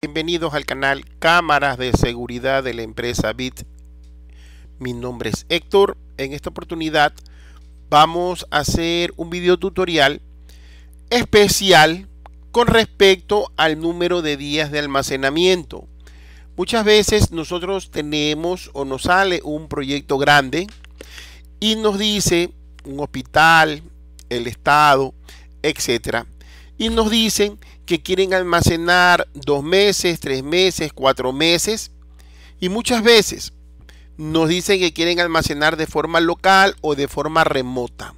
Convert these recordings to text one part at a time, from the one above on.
Bienvenidos al canal Cámaras de Seguridad de la empresa BIT. Mi nombre es Héctor. En esta oportunidad vamos a hacer un video tutorial especial con respecto al número de días de almacenamiento. Muchas veces nosotros tenemos o nos sale un proyecto grande y nos dice un hospital, el estado, etcétera. Y nos dicen que quieren almacenar dos meses, tres meses, cuatro meses. Y muchas veces nos dicen que quieren almacenar de forma local o de forma remota.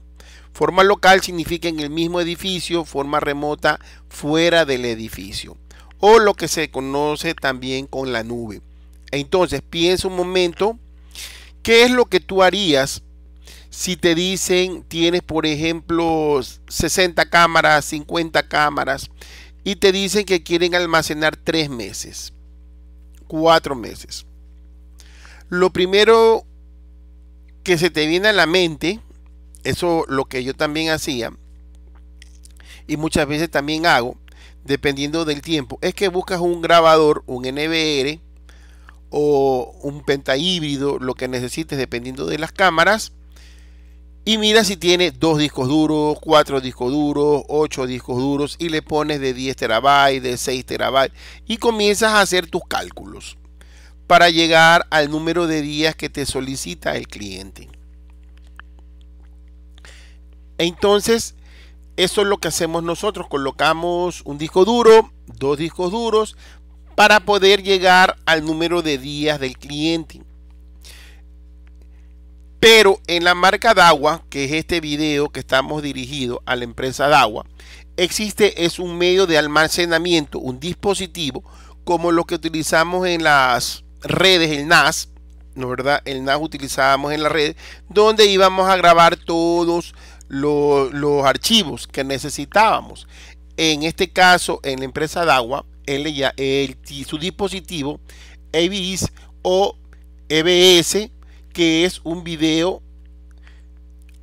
Forma local significa en el mismo edificio, forma remota fuera del edificio. O lo que se conoce también con la nube. Entonces, piensa un momento, ¿qué es lo que tú harías si te dicen tienes, por ejemplo, 60 cámaras, 50 cámaras? y te dicen que quieren almacenar tres meses, cuatro meses. Lo primero que se te viene a la mente, eso lo que yo también hacía y muchas veces también hago, dependiendo del tiempo, es que buscas un grabador, un NBR o un híbrido lo que necesites dependiendo de las cámaras y mira si tiene dos discos duros, cuatro discos duros, ocho discos duros y le pones de 10 terabytes, de 6 terabytes y comienzas a hacer tus cálculos para llegar al número de días que te solicita el cliente. Entonces, eso es lo que hacemos nosotros, colocamos un disco duro, dos discos duros para poder llegar al número de días del cliente. Pero en la marca agua que es este video que estamos dirigido a la empresa agua existe es un medio de almacenamiento, un dispositivo como lo que utilizamos en las redes, el NAS, ¿no verdad? El NAS utilizábamos en la red, donde íbamos a grabar todos los, archivos que necesitábamos. En este caso, en la empresa DAWA, él, su dispositivo EBIS o EBS que es un video,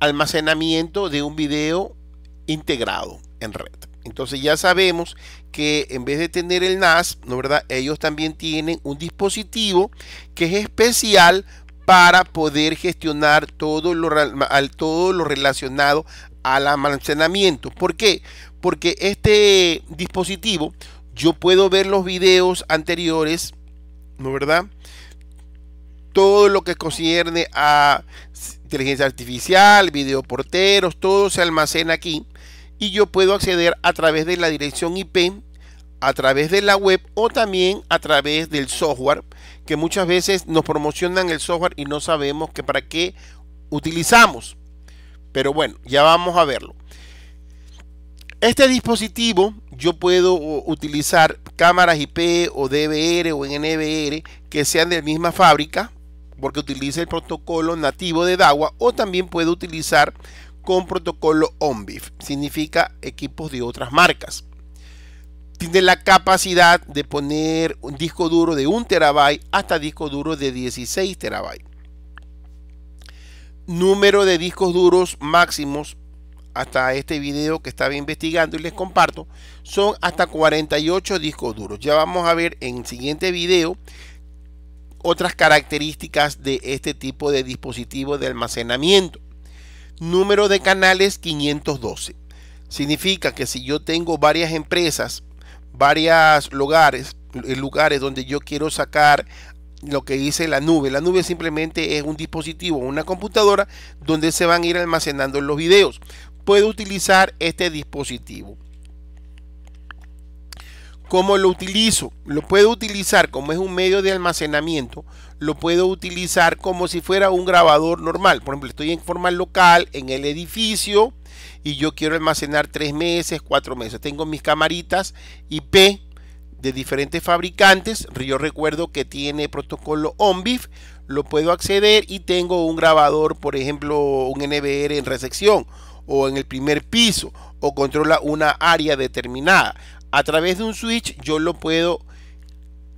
almacenamiento de un video integrado en red. Entonces ya sabemos que en vez de tener el NAS, ¿no verdad? Ellos también tienen un dispositivo que es especial para poder gestionar todo lo, todo lo relacionado al almacenamiento. ¿Por qué? Porque este dispositivo yo puedo ver los videos anteriores, ¿no verdad? todo lo que concierne a inteligencia artificial, videoporteros, todo se almacena aquí y yo puedo acceder a través de la dirección IP, a través de la web o también a través del software, que muchas veces nos promocionan el software y no sabemos que para qué utilizamos. Pero bueno, ya vamos a verlo. Este dispositivo yo puedo utilizar cámaras IP o DVR o NVR que sean de la misma fábrica porque utiliza el protocolo nativo de DAWA o también puede utilizar con protocolo ONVIF significa equipos de otras marcas. Tiene la capacidad de poner un disco duro de 1 terabyte hasta disco duro de 16 terabytes. Número de discos duros máximos hasta este video que estaba investigando y les comparto son hasta 48 discos duros. Ya vamos a ver en el siguiente video otras características de este tipo de dispositivo de almacenamiento. Número de canales 512. Significa que si yo tengo varias empresas, varios lugares, eh, lugares donde yo quiero sacar lo que dice la nube. La nube simplemente es un dispositivo, una computadora donde se van a ir almacenando los videos. Puedo utilizar este dispositivo. ¿Cómo lo utilizo? Lo puedo utilizar como es un medio de almacenamiento, lo puedo utilizar como si fuera un grabador normal. Por ejemplo, estoy en forma local, en el edificio, y yo quiero almacenar tres meses, cuatro meses. Tengo mis camaritas IP de diferentes fabricantes. Yo recuerdo que tiene protocolo ONVIF, lo puedo acceder y tengo un grabador, por ejemplo, un NBR en recepción o en el primer piso o controla una área determinada a través de un switch yo lo puedo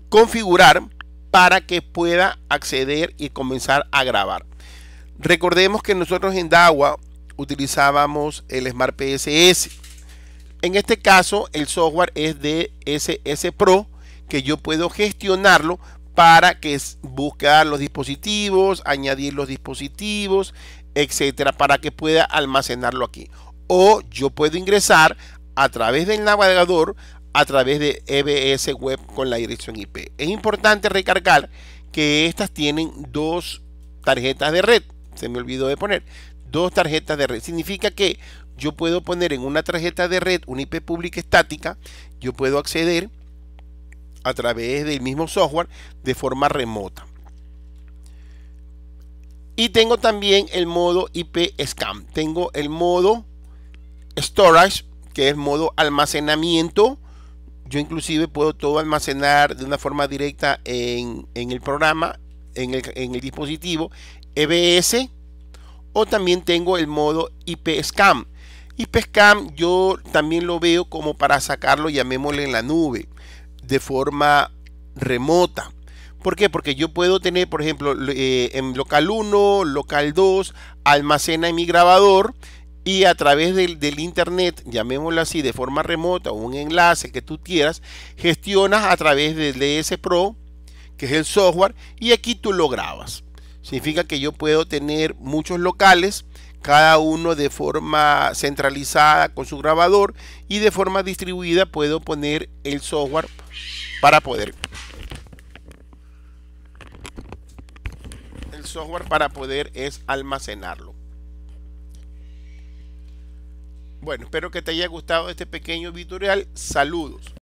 configurar para que pueda acceder y comenzar a grabar. Recordemos que nosotros en DAWA utilizábamos el Smart PSS. En este caso el software es de SS Pro que yo puedo gestionarlo para que buscar los dispositivos, añadir los dispositivos, etcétera, para que pueda almacenarlo aquí. O yo puedo ingresar a través del navegador, a través de EBS Web con la dirección IP. Es importante recargar que estas tienen dos tarjetas de red. Se me olvidó de poner dos tarjetas de red. Significa que yo puedo poner en una tarjeta de red una IP pública estática. Yo puedo acceder a través del mismo software de forma remota. Y tengo también el modo IP Scam. Tengo el modo Storage que es modo almacenamiento. Yo inclusive puedo todo almacenar de una forma directa en, el programa, en el, dispositivo EBS. O también tengo el modo IP SCAM yo también lo veo como para sacarlo, llamémosle en la nube, de forma remota. ¿Por qué? Porque yo puedo tener, por ejemplo, eh, en local 1, local 2, almacena en mi grabador y a través del, internet, llamémoslo así, de forma remota, un enlace que tú quieras, gestionas a través del DS Pro, que es el software, y aquí tú lo grabas. Significa que yo puedo tener muchos locales, cada uno de forma centralizada con su grabador y de forma distribuida puedo poner el software para poder el software para poder es almacenarlo. Bueno, espero que te haya gustado este pequeño tutorial. Saludos.